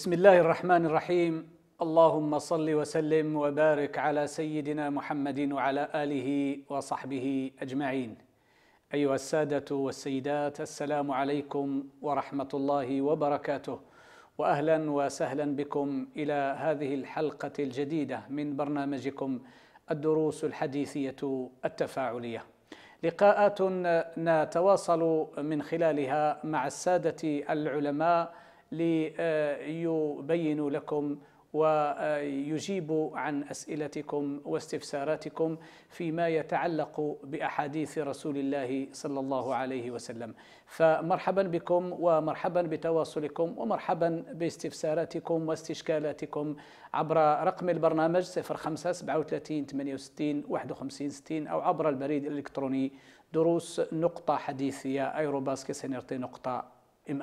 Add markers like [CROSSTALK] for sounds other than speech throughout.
بسم الله الرحمن الرحيم اللهم صل وسلم وبارك على سيدنا محمد وعلى اله وصحبه اجمعين ايها الساده والسيدات السلام عليكم ورحمه الله وبركاته واهلا وسهلا بكم الى هذه الحلقه الجديده من برنامجكم الدروس الحديثيه التفاعليه لقاءات نتواصل من خلالها مع الساده العلماء ليبين لكم ويجيب عن اسئلتكم واستفساراتكم فيما يتعلق باحاديث رسول الله صلى الله عليه وسلم فمرحبا بكم ومرحبا بتواصلكم ومرحبا باستفساراتكم واستشكالاتكم عبر رقم البرنامج 05 37 68 51 60 او عبر البريد الالكتروني دروس نقطه حديثيه ايروباسكس نقطه ام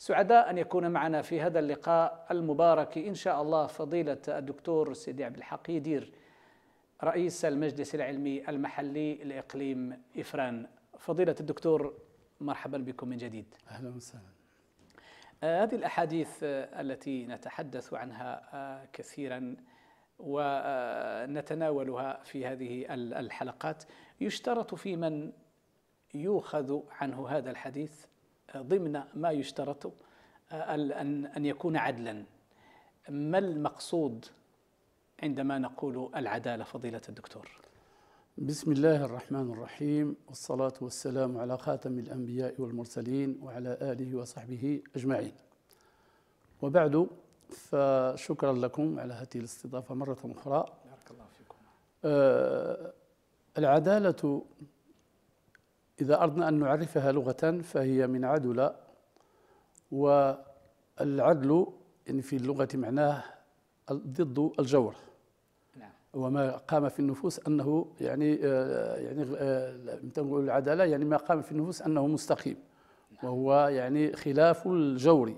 سعداء أن يكون معنا في هذا اللقاء المبارك إن شاء الله فضيلة الدكتور سيدي عبد الحق يدير رئيس المجلس العلمي المحلي لإقليم إفران فضيلة الدكتور مرحبا بكم من جديد أهلا وسهلا آه، هذه الأحاديث آه، التي نتحدث عنها آه، كثيرا ونتناولها في هذه الحلقات يشترط في من يؤخذ عنه هذا الحديث ضمن ما يشترط آه، أن أن يكون عدلا ما المقصود عندما نقول العدالة فضيلة الدكتور بسم الله الرحمن الرحيم والصلاة والسلام على خاتم الأنبياء والمرسلين وعلى آله وصحبه أجمعين وبعد فشكرا لكم على هذه الاستضافة مرة أخرى بارك الله فيكم آه العدالة إذا أردنا أن نعرفها لغة فهي من عدل والعدل إن في اللغة معناه ضد الجور نعم. وما قام في النفوس أنه يعني آه، يعني آه، تنقول العدالة يعني ما قام في النفوس أنه مستقيم نعم. وهو يعني خلاف الجور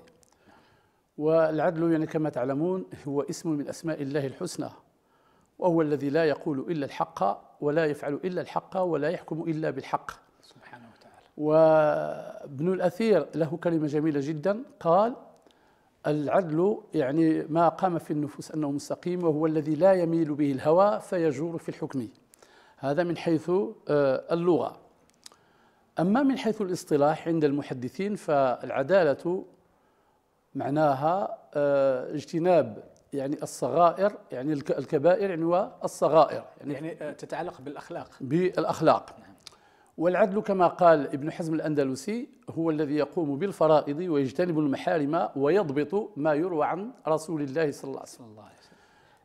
والعدل يعني كما تعلمون هو اسم من أسماء الله الحسنى وهو الذي لا يقول إلا الحق ولا يفعل إلا الحق ولا يحكم إلا بالحق وابن الأثير له كلمة جميلة جدا قال العدل يعني ما قام في النفوس أنه مستقيم وهو الذي لا يميل به الهوى فيجور في الحكم هذا من حيث آه، اللغة أما من حيث الاصطلاح عند المحدثين فالعدالة معناها آه، اجتناب يعني الصغائر يعني الكبائر يعني والصغائر يعني, يعني آه، تتعلق بالأخلاق بالأخلاق نعم. والعدل كما قال ابن حزم الأندلسي هو الذي يقوم بالفرائض ويجتنب المحارم ويضبط ما يروى عن رسول الله صلى الله عليه وسلم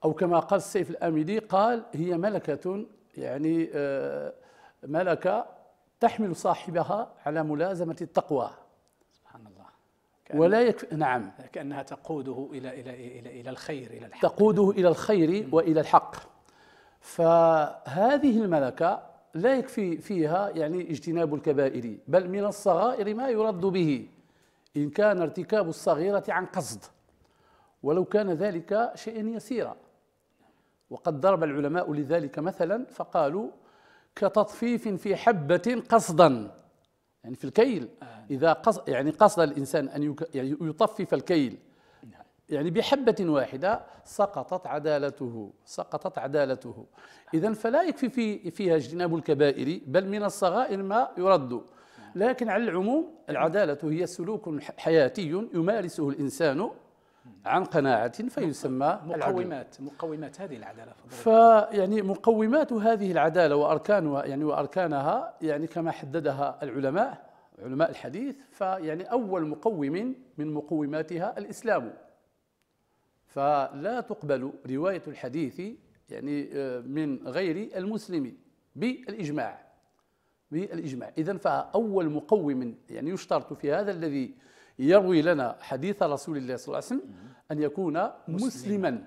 أو كما قال السيف الآمدي قال هي ملكة يعني آه، ملكة تحمل صاحبها على ملازمة التقوى سبحان الله ولا يكف... نعم كأنها تقوده إلى إلى إلى إلى الخير إلى الحق تقوده إلى الخير وإلى الحق فهذه الملكة لا يكفي فيها يعني اجتناب الكبائر بل من الصغائر ما يرد به إن كان ارتكاب الصغيرة عن قصد ولو كان ذلك شيئا يسيرا وقد ضرب العلماء لذلك مثلا فقالوا كتطفيف في حبة قصدا يعني في الكيل إذا قصد يعني قصد الإنسان أن يعني يطفف الكيل يعني بحبة واحدة سقطت عدالته سقطت عدالته إذا فلا يكفي في فيها اجتناب الكبائر بل من الصغائر ما يرد لكن على العموم العدالة هي سلوك حياتي يمارسه الإنسان عن قناعة فيسمى مقومات مقومات هذه العدالة فيعني مقومات هذه العدالة وأركانها يعني وأركانها يعني كما حددها العلماء علماء الحديث فيعني أول مقوم من مقوماتها الإسلام فلا تقبل رواية الحديث يعني آه، من غير المسلم بالإجماع بالإجماع إذا فأول مقوم يعني يشترط في هذا الذي يروي لنا حديث رسول الله صلى الله عليه وسلم أن يكون مسلما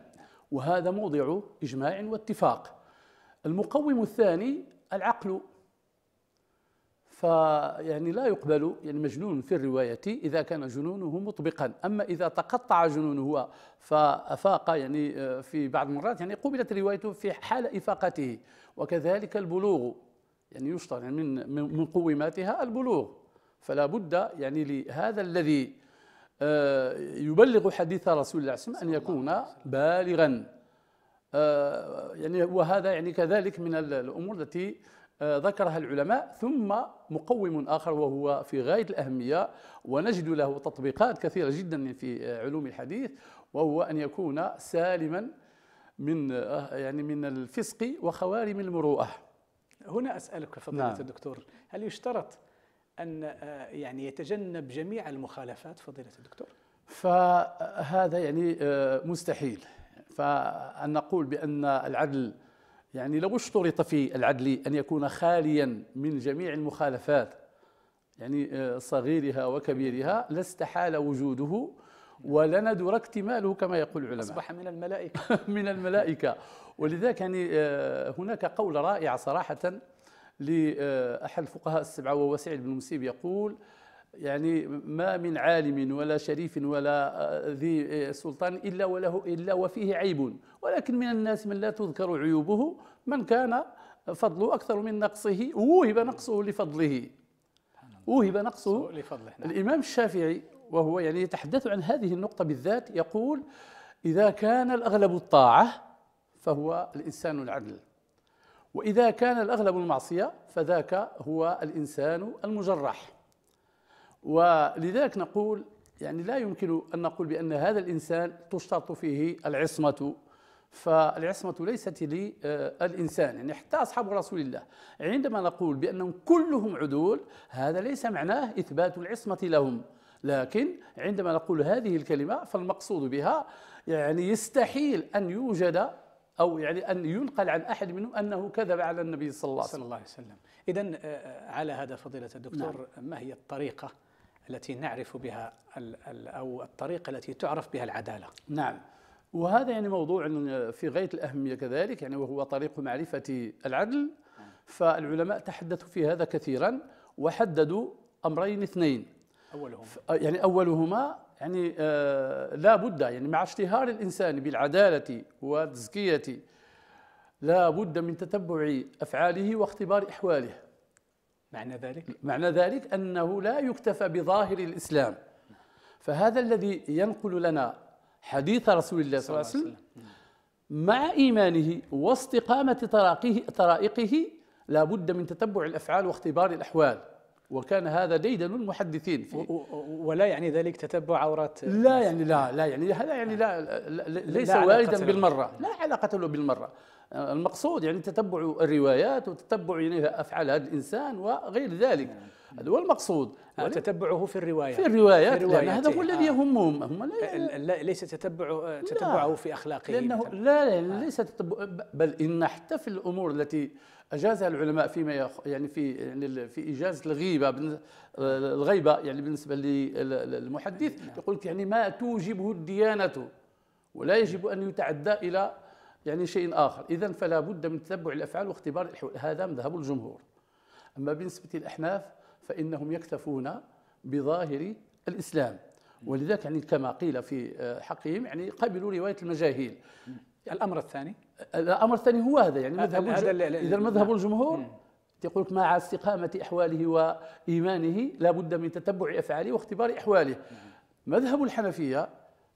وهذا موضع إجماع واتفاق المقوم الثاني العقل فيعني لا يقبل يعني مجنون في الرواية إذا كان جنونه مطبقا أما إذا تقطع جنونه فأفاق يعني آه، في بعض المرات يعني قبلت روايته في حال إفاقته وكذلك البلوغ يعني يشترى يعني من من قوماتها البلوغ فلا بد يعني لهذا الذي آه، يبلغ حديث رسول الله صلى الله عليه وسلم أن يكون بالغا آه، يعني وهذا يعني كذلك من الأمور التي ذكرها العلماء ثم مقوم آخر وهو في غاية الأهمية ونجد له تطبيقات كثيرة جدا في آه، علوم الحديث وهو أن يكون سالما من آه، يعني من الفسق وخوارم المروءة هنا أسألك فضيلة نعم. الدكتور هل يشترط أن آه، يعني يتجنب جميع المخالفات فضيلة الدكتور؟ فهذا يعني مستحيل فأن نقول بأن العدل يعني لو اشترط في العدل أن يكون خاليا من جميع المخالفات يعني آه، صغيرها وكبيرها لاستحال وجوده ولندر اكتماله كما يقول العلماء أصبح من الملائكة [LAUGHS] من الملائكة ولذلك يعني آه، هناك قول رائع صراحة لأحد آه، الفقهاء السبعة وهو سعيد بن مسيب يقول يعني ما من عالم ولا شريف ولا آه، ذي آه، سلطان الا وله الا وفيه عيب ولكن من الناس من لا تذكر عيوبه من كان فضله اكثر من نقصه ووهب نقصه لفضله وهب نقصه لفضله نعم. الامام الشافعي وهو يعني يتحدث عن هذه النقطه بالذات يقول اذا كان الاغلب الطاعه فهو الانسان العدل واذا كان الاغلب المعصيه فذاك هو الانسان المجرح ولذلك نقول يعني لا يمكن أن نقول بأن هذا الإنسان تشترط فيه العصمة فالعصمة ليست للإنسان يعني حتى أصحاب رسول الله عندما نقول بأنهم كلهم عدول هذا ليس معناه إثبات العصمة لهم لكن عندما نقول هذه الكلمة فالمقصود بها يعني يستحيل أن يوجد أو يعني أن ينقل عن أحد منهم أنه كذب على النبي صلى الله عليه وسلم, صلى الله عليه وسلم. إذا آه، آه، على هذا فضيلة الدكتور نعم. ما هي الطريقة التي نعرف بها أو الطريقة التي تعرف بها العدالة نعم وهذا يعني موضوع في غاية الأهمية كذلك يعني وهو طريق معرفة العدل فالعلماء تحدثوا في هذا كثيرا وحددوا أمرين اثنين أولهما يعني أولهما يعني آه، لا بد يعني مع اشتهار الإنسان بالعدالة والتزكية لا بد من تتبع أفعاله واختبار أحواله معنى ذلك معنى ذلك أنه لا يكتفى بظاهر الإسلام فهذا الذي ينقل لنا حديث رسول الله صلى الله عليه وسلم مع إيمانه واستقامة طرائقه, لا بد من تتبع الأفعال واختبار الأحوال وكان هذا ديدن المحدثين في ولا يعني ذلك تتبع عورات لا يعني لا لا يعني هذا يعني لا, لا ليس واردا بالمره لا علاقه له بالمره المقصود يعني تتبع الروايات وتتبع يعني افعال هذا الانسان وغير ذلك نعم. هذا هو المقصود وتتبعه يعني في الروايه في الروايات, في لأن هذا هو الذي آه. يهمهم هم لا ليس تتبعه آه، تتبعه في اخلاقه لانه لا, لا آه. ليس تتبع بل ان حتى في الامور التي اجازها العلماء فيما يعني في يعني في اجازه الغيبه الغيبه يعني بالنسبه للمحدث نعم. يقول لك يعني ما توجبه الديانه ولا يجب ان يتعدى الى يعني شيء اخر اذا فلا بد من تتبع الافعال واختبار الاحوال هذا مذهب الجمهور اما بالنسبه للاحناف فإنهم يكتفون بظاهر الإسلام ولذلك يعني كما قيل في آه، حقهم يعني قبلوا رواية المجاهيل الأمر الثاني الأمر الثاني هو هذا يعني مذهب إذا مذهب الجمهور يقول مع استقامة أحواله وإيمانه لا بد من تتبع أفعاله واختبار أحواله مذهب الحنفية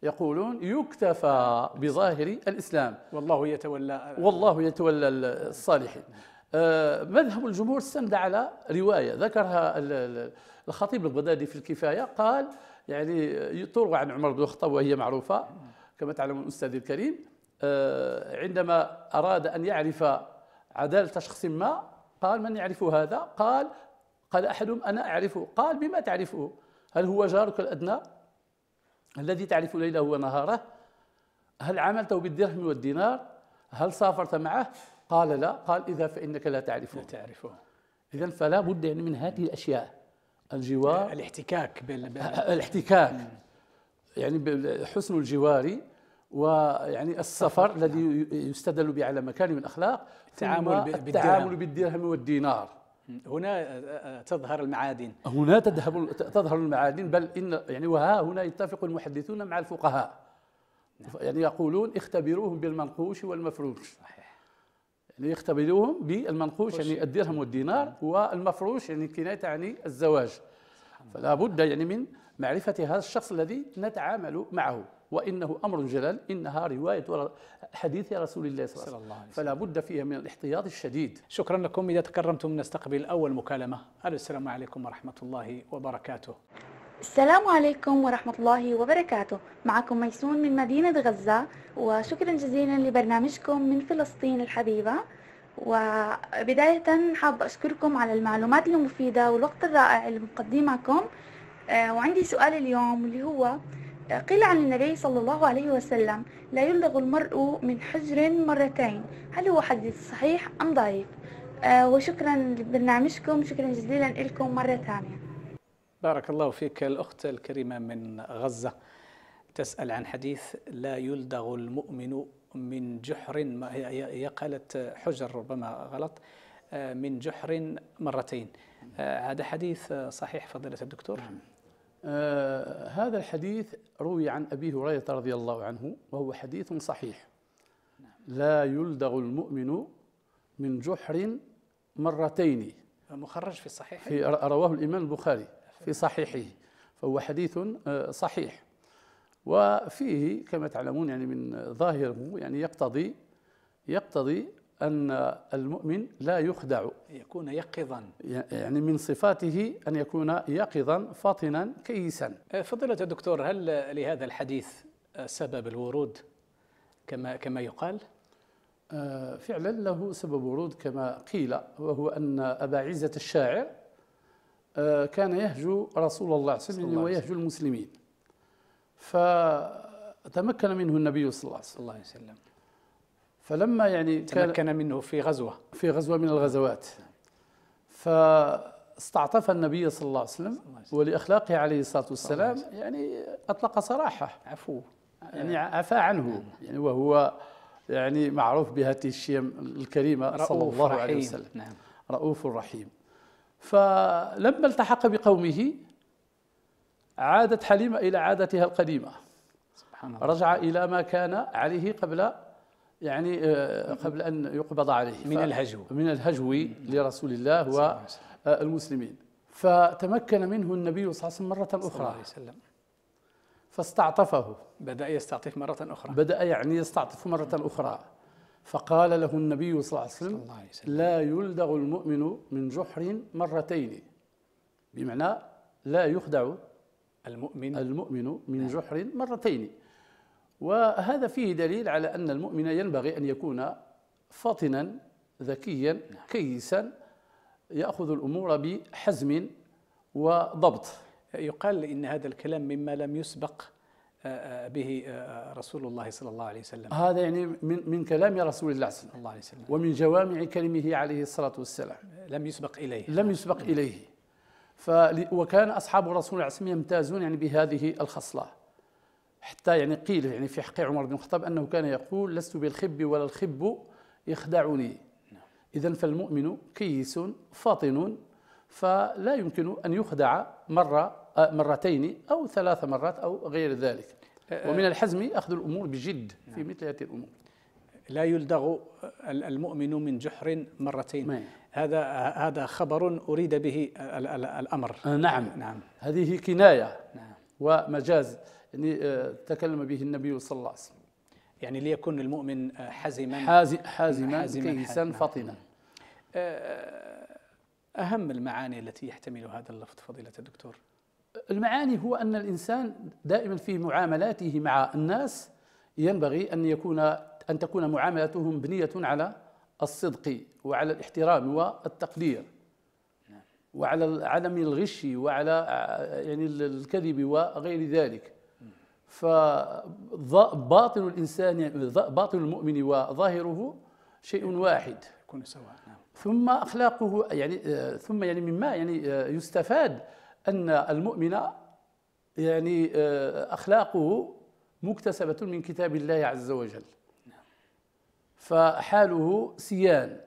يقولون يكتفى بظاهر الإسلام والله يتولى آه، والله يتولى الصالحين آه، مذهب الجمهور استند على روايه ذكرها الخطيب البغدادي في الكفايه قال يعني يطرق عن عمر بن الخطاب وهي معروفه كما تعلم الاستاذ الكريم آه، عندما اراد ان يعرف عداله شخص ما قال من يعرف هذا؟ قال قال احدهم انا اعرفه قال بما تعرفه؟ هل هو جارك الادنى؟ الذي تعرف ليله ونهاره؟ هل عملته بالدرهم والدينار؟ هل سافرت معه؟ قال لا قال إذا فإنك لا تعرفه لا تعرفه إذا فلا بد يعني من هذه الأشياء الجوار الاحتكاك بال... الاحتكاك يعني حسن الجوار ويعني السفر الذي يستدل به على مكارم الاخلاق التعامل ب... التعامل بالدرهم والدينار هنا آه، آه، تظهر المعادن هنا تذهب تظهر المعادن بل ان يعني وها هنا يتفق المحدثون مع الفقهاء نعم. يعني يقولون اختبروهم بالمنقوش والمفروش صحيح يعني يختبروهم بالمنقوش يعني الدرهم والدينار نعم. والمفروش يعني كناية يعني الزواج فلا بد يعني من معرفة هذا الشخص الذي نتعامل معه وإنه أمر جلال إنها رواية حديث رسول الله صلى الله عليه وسلم فلا بد فيها من الاحتياط الشديد شكرا لكم إذا تكرمتم نستقبل أول مكالمة السلام عليكم ورحمة الله وبركاته السلام عليكم ورحمة الله وبركاته معكم ميسون من مدينة غزة وشكرا جزيلا لبرنامجكم من فلسطين الحبيبة وبداية حاب أشكركم على المعلومات المفيدة والوقت الرائع اللي بنقدمكم آه، وعندي سؤال اليوم اللي هو آه، قيل عن النبي صلى الله عليه وسلم لا يلغ المرء من حجر مرتين هل هو حديث صحيح أم ضعيف آه، وشكرا لبرنامجكم شكرا جزيلا لكم مرة ثانية بارك الله فيك الأخت الكريمة من غزة تسأل عن حديث لا يلدغ المؤمن من جحر هي قالت حجر ربما غلط آه، من جحر مرتين آه، هذا حديث صحيح فضيلة الدكتور نعم. آه هذا الحديث روي عن أبي هريرة رضي الله عنه وهو حديث صحيح نعم. لا يلدغ المؤمن من جحر مرتين مخرج في الصحيح في رواه الإمام البخاري في صحيحه فهو حديث آه، صحيح وفيه كما تعلمون يعني من ظاهره يعني يقتضي يقتضي أن المؤمن لا يخدع يكون يقظا يعني من صفاته أن يكون يقظا فاطنا كيسا آه، فضيلة الدكتور هل لهذا الحديث سبب الورود كما كما يقال؟ آه، فعلا له سبب ورود كما قيل وهو أن أبا عزة الشاعر آه، كان يهجو رسول الله صلى الله عليه وسلم ويهجو المسلمين فتمكن منه النبي صلى الله عليه وسلم, الله عليه وسلم. فلما يعني تمكن منه في غزوة في غزوة من الغزوات فاستعطف النبي صلى الله عليه وسلم ولأخلاقه عليه الصلاة والسلام يعني أطلق صراحة عفو يعني عفى عنه نعم. يعني وهو يعني معروف بهذه الشيم الكريمة صلى الله عليه وسلم نعم. رؤوف رحيم فلما التحق بقومه عادت حليمة إلى عادتها القديمة سبحان الله. رجع إلى ما كان عليه قبل يعني آه، قبل أن يقبض عليه من الهجو من الهجو لرسول الله والمسلمين آه، فتمكن منه النبي صلى الله عليه وسلم مرة أخرى صلى الله عليه وسلم فاستعطفه بدأ يستعطف مرة أخرى بدأ يعني يستعطف مرة أخرى فقال له النبي صلى الله عليه وسلم لا يلدغ المؤمن من جحر مرتين بمعنى لا يخدع المؤمن المؤمن من نعم. جحر مرتين وهذا فيه دليل على أن المؤمن ينبغي أن يكون فطنا ذكيا نعم. كيسا يأخذ الأمور بحزم وضبط يقال إن هذا الكلام مما لم يسبق آه، آه، به آه، رسول الله صلى الله عليه وسلم هذا يعني من من كلام رسول الله صلى الله عليه وسلم نعم. ومن جوامع كلمه عليه الصلاه والسلام لم يسبق اليه لم يسبق نعم. اليه ف وكان اصحاب الرسول عليه وسلم يمتازون يعني بهذه الخصله حتى يعني قيل يعني في حق عمر بن الخطاب انه كان يقول لست بالخب ولا الخب يخدعني نعم. اذا فالمؤمن كيس فاطن فلا يمكن ان يخدع مره مرتين أو ثلاث مرات أو غير ذلك ومن الحزم أخذ الأمور بجد في نعم. مثل هذه الأمور لا يلدغ المؤمن من جحر مرتين مين. يعني؟ هذا هذا خبر أريد به الأمر آه، نعم نعم هذه كناية نعم. ومجاز يعني آه، تكلم به النبي صلى الله عليه وسلم يعني ليكن المؤمن آه، حازما حازما حازما كيسا نعم. فطنا أهم المعاني التي يحتملها هذا اللفظ فضيلة الدكتور المعاني هو أن الإنسان دائما في معاملاته مع الناس ينبغي أن يكون أن تكون معاملتهم بنية على الصدق وعلى الاحترام والتقدير وعلى عدم الغش وعلى يعني الكذب وغير ذلك فباطن الإنسان باطن المؤمن وظاهره شيء واحد يكون سواء نعم. ثم أخلاقه يعني آه، ثم يعني مما يعني آه، يستفاد أن المؤمن يعني آه، أخلاقه مكتسبة من كتاب الله عز وجل فحاله سيان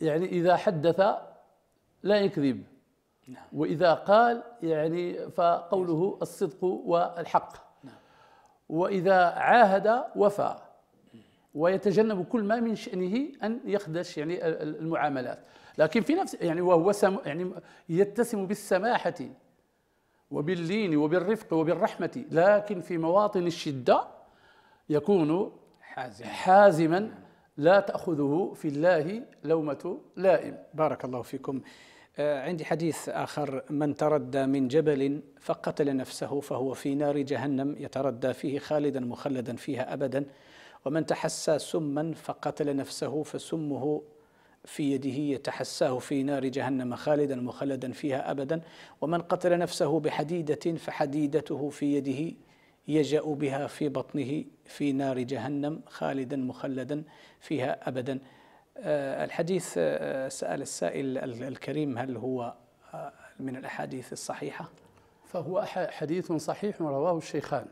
يعني إذا حدث لا يكذب وإذا قال يعني فقوله الصدق والحق نعم. وإذا عاهد وفى ويتجنب كل ما من شأنه أن يخدش يعني المعاملات لكن في نفس يعني وهو سم يعني يتسم بالسماحة وباللين وبالرفق وبالرحمة لكن في مواطن الشدة يكون حازم. حازما لا تأخذه في الله لومة لائم بارك الله فيكم آه، عندي حديث آخر من تردى من جبل فقتل نفسه فهو في نار جهنم يتردى فيه خالدا مخلدا فيها أبدا ومن تحسى سما فقتل نفسه فسمه في يده يتحساه في نار جهنم خالدا مخلدا فيها ابدا ومن قتل نفسه بحديده فحديدته في يده يجا بها في بطنه في نار جهنم خالدا مخلدا فيها ابدا آه، الحديث آه، سال السائل الكريم هل هو آه، من الاحاديث الصحيحه فهو حديث صحيح رواه الشيخان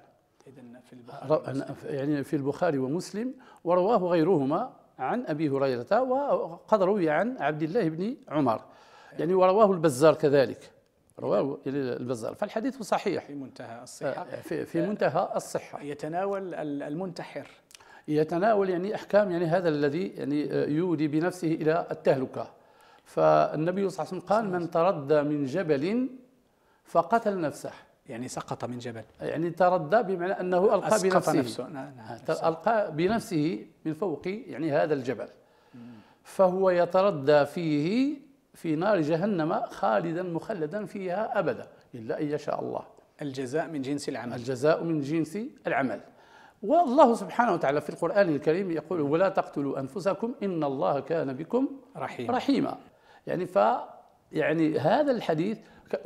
في البخاري يعني في البخاري ومسلم ورواه غيرهما عن أبي هريرة وقد روي عن عبد الله بن عمر يعني ورواه البزار كذلك رواه البزار فالحديث صحيح في منتهى الصحة آه، في, في منتهى الصحة يتناول المنتحر يتناول يعني أحكام يعني هذا الذي يعني آه، يودي بنفسه إلى التهلكة فالنبي صلى الله عليه وسلم قال من تردى من جبل فقتل نفسه يعني سقط من جبل يعني تردى بمعنى أنه ألقى بنفسه, نفسه. نعم نعم ألقى بنفسه من فوق يعني هذا الجبل فهو يتردى فيه في نار جهنم خالدا مخلدا فيها أبدا إلا أن يشاء الله الجزاء من جنس العمل الجزاء من جنس العمل والله سبحانه وتعالى في القرآن الكريم يقول ولا تقتلوا أنفسكم إن الله كان بكم رحيما رحيما يعني ف يعني هذا الحديث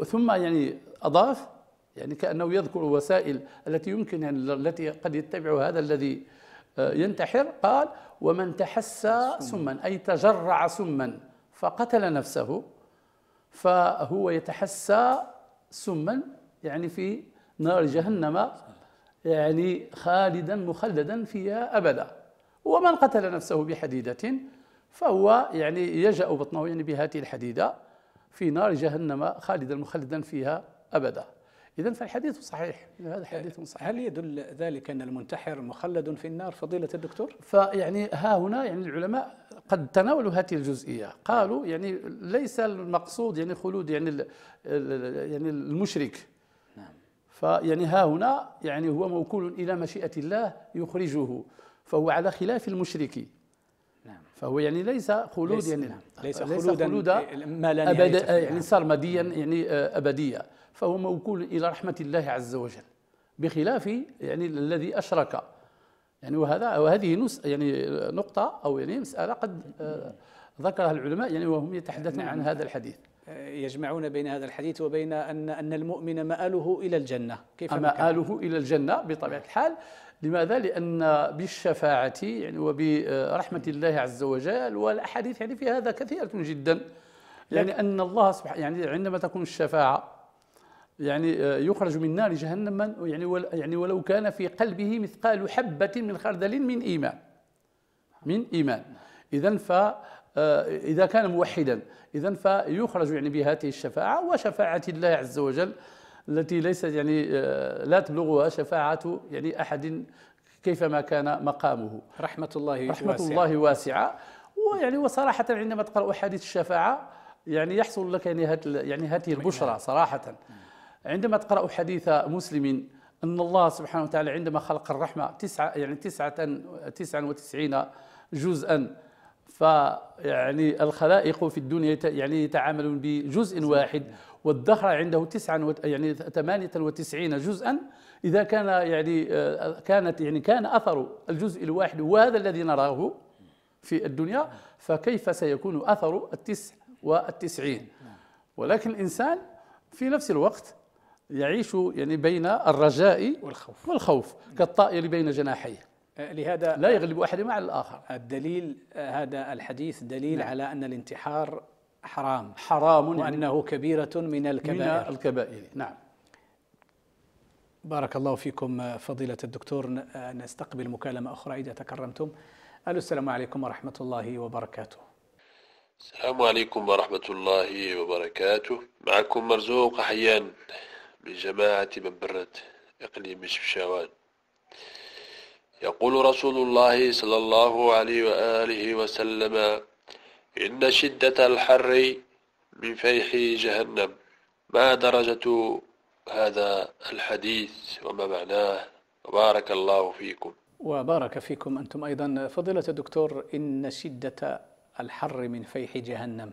ثم يعني أضاف يعني كأنه يذكر وسائل التي يمكن التي قد يتبعها هذا الذي آه، ينتحر قال ومن تحسى سما أي تجرع سما فقتل نفسه فهو يتحسى سما يعني في نار جهنم يعني خالدا مخلدا فيها أبدا ومن قتل نفسه بحديدة فهو يعني يجأ بطنه يعني بهذه الحديدة في نار جهنم خالدا مخلدا فيها أبدا إذا فالحديث صحيح هذا حديث آه، صحيح هل يدل ذلك أن المنتحر مخلد في النار فضيلة الدكتور؟ فيعني ها هنا يعني العلماء قد تناولوا هذه الجزئية قالوا يعني ليس المقصود يعني خلود يعني يعني المشرك نعم فيعني ها هنا يعني هو موكول إلى مشيئة الله يخرجه فهو على خلاف المشرك نعم فهو يعني ليس خلود ليس يعني نعم. ليس خلودا, خلودا ما لا أبدا يعني سرمديا يعني آه، أبديا فهو موكول إلى رحمة الله عز وجل بخلاف يعني الذي أشرك يعني وهذا وهذه نس يعني نقطة أو يعني مسألة قد آه، ذكرها العلماء يعني وهم يتحدثون نعم. عن هذا الحديث آه، يجمعون بين هذا الحديث وبين أن أن المؤمن مآله إلى الجنة كيف مآله إلى الجنة بطبيعة الحال لماذا؟ لأن بالشفاعة يعني وبرحمة الله عز وجل والأحاديث يعني في هذا كثيرة جدا يعني أن الله سبحانه يعني عندما تكون الشفاعة يعني آه، يخرج من نار جهنم من يعني يعني ولو كان في قلبه مثقال حبة من خردل من إيمان من إيمان إذا ف آه، إذا كان موحدا إذا فيخرج يعني بهذه الشفاعة وشفاعة الله عز وجل التي ليست يعني آه، لا تبلغها شفاعة يعني أحد كيفما كان مقامه رحمة الله رحمة واسعة. الله واسعة ويعني وصراحة عندما تقرأ أحاديث الشفاعة يعني يحصل لك يعني هات يعني هذه البشرى صراحة عندما تقرأ حديث مسلم أن الله سبحانه وتعالى عندما خلق الرحمة تسعة يعني تسعة تسعة وتسعين جزءا فيعني الخلائق في الدنيا يعني يتعاملون بجزء واحد والدهر عنده تسعة يعني ثمانية وتسعين جزءا إذا كان يعني كانت يعني كان أثر الجزء الواحد وهذا الذي نراه في الدنيا فكيف سيكون أثر التسع والتسعين نعم. ولكن الإنسان في نفس الوقت يعيش يعني بين الرجاء والخوف والخوف كالطائر بين جناحيه أه، لهذا لا يغلب احد مع الاخر الدليل أه، هذا الحديث دليل نعم. على ان الانتحار حرام حرام وانه يعني كبيره من الكبائر من الكبائر نعم بارك الله فيكم أه، فضيلة الدكتور نستقبل مكالمة أخرى إذا تكرمتم ألو السلام عليكم ورحمة الله وبركاته السلام عليكم ورحمة الله وبركاته معكم مرزوق حيان بجماعة برة إقليم شفشاوان يقول رسول الله صلى الله عليه وآله وسلم إن شدة الحر من فيح جهنم ما درجة هذا الحديث وما معناه وبارك الله فيكم وبارك فيكم أنتم أيضا فضيلة الدكتور إن شدة الحر من فيح جهنم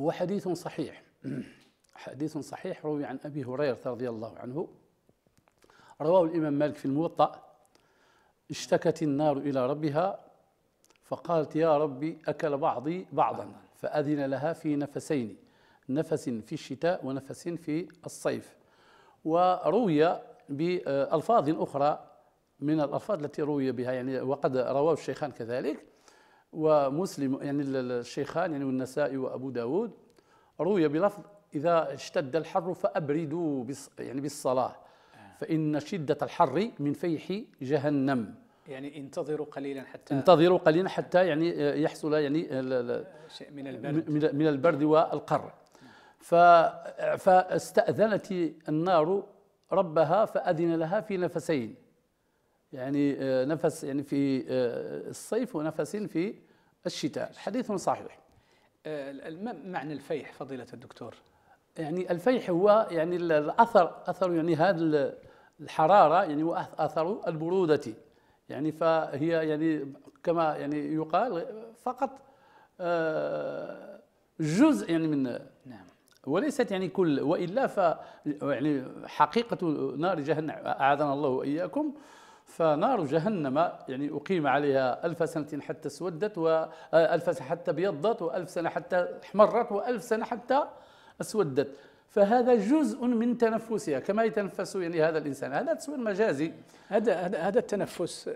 هو حديث صحيح [CLEARS THROAT] حديث صحيح روي عن أبي هريرة رضي الله عنه رواه الإمام مالك في الموطأ اشتكت النار إلى ربها فقالت يا ربي أكل بعضي بعضا فأذن لها في نفسين نفس في الشتاء ونفس في الصيف وروي بألفاظ أخرى من الألفاظ التي روي بها يعني وقد رواه الشيخان كذلك ومسلم يعني الشيخان يعني والنسائي وأبو داود روي بلفظ إذا اشتد الحر فأبردوا يعني بالصلاة آه. فإن شدة الحر من فيح جهنم يعني انتظروا قليلا حتى انتظروا قليلا حتى يعني آه، يحصل يعني آه، شيء من البرد من البرد نعم. والقر فاستأذنت النار ربها فأذن لها في نفسين يعني نفس يعني في الصيف ونفس في الشتاء حديث صحيح ما معنى الفيح فضيلة الدكتور يعني الفيح هو يعني الاثر اثر يعني هذا الحراره يعني واثر البروده يعني فهي يعني كما يعني يقال فقط آه، جزء يعني من نعم وليست يعني كل والا ف يعني حقيقه نار جهنم اعاذنا الله واياكم فنار جهنم يعني أقيم عليها ألف سنة حتى اسودت وألف آه، سنة حتى ابيضت وألف سنة حتى احمرت وألف سنة حتى اسودت فهذا جزء من تنفسها كما يتنفس يعني هذا الانسان هذا تصوير مجازي هذا هذا التنفس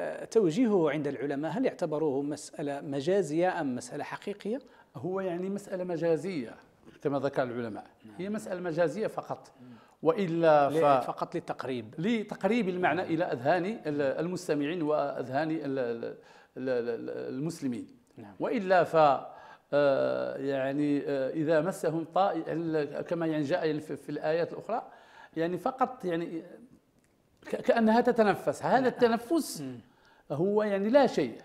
آه، توجيهه عند العلماء هل يعتبروه مساله مجازيه ام مساله حقيقيه؟ هو يعني مساله مجازيه كما ذكر العلماء نعم. هي مساله مجازيه فقط والا ف... فقط للتقريب لتقريب المعنى نعم. الى اذهان المستمعين واذهان المسلمين نعم. والا ف آه، يعني آه، اذا مسهم طائف كما يعني جاء في الايات الاخرى يعني فقط يعني كانها تتنفس هذا نعم. التنفس هو يعني لا شيء